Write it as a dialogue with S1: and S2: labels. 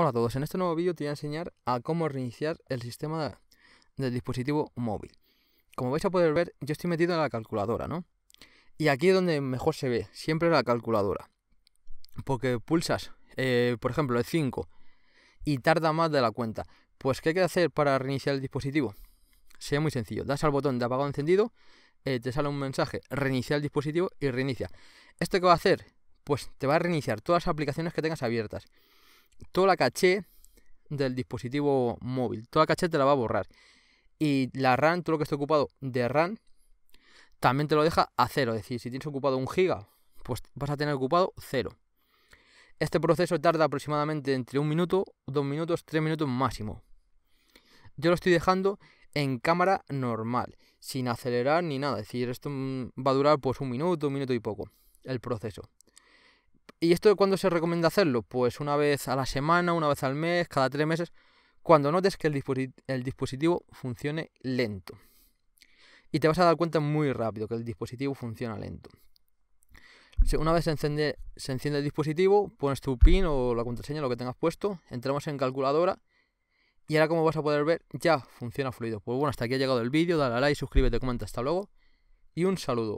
S1: Hola a todos, en este nuevo vídeo te voy a enseñar a cómo reiniciar el sistema del dispositivo móvil. Como vais a poder ver, yo estoy metido en la calculadora, ¿no? Y aquí es donde mejor se ve, siempre la calculadora. Porque pulsas, eh, por ejemplo, el 5 y tarda más de la cuenta. Pues, ¿qué hay que hacer para reiniciar el dispositivo? Sea muy sencillo, das al botón de apagado encendido, eh, te sale un mensaje, reinicia el dispositivo y reinicia. ¿Esto qué va a hacer? Pues te va a reiniciar todas las aplicaciones que tengas abiertas toda la caché del dispositivo móvil. Toda la caché te la va a borrar. Y la RAM, todo lo que esté ocupado de RAM, también te lo deja a cero. Es decir, si tienes ocupado un giga, pues vas a tener ocupado cero. Este proceso tarda aproximadamente entre un minuto, dos minutos, tres minutos máximo. Yo lo estoy dejando en cámara normal, sin acelerar ni nada. Es decir, esto va a durar pues un minuto, un minuto y poco, el proceso. ¿Y esto cuándo se recomienda hacerlo? Pues una vez a la semana, una vez al mes, cada tres meses, cuando notes que el, el dispositivo funcione lento. Y te vas a dar cuenta muy rápido que el dispositivo funciona lento. Una vez se enciende, se enciende el dispositivo, pones tu PIN o la contraseña, lo que tengas puesto, entramos en calculadora y ahora como vas a poder ver, ya funciona fluido. Pues bueno, hasta aquí ha llegado el vídeo, dale a like, suscríbete, comenta, hasta luego y un saludo.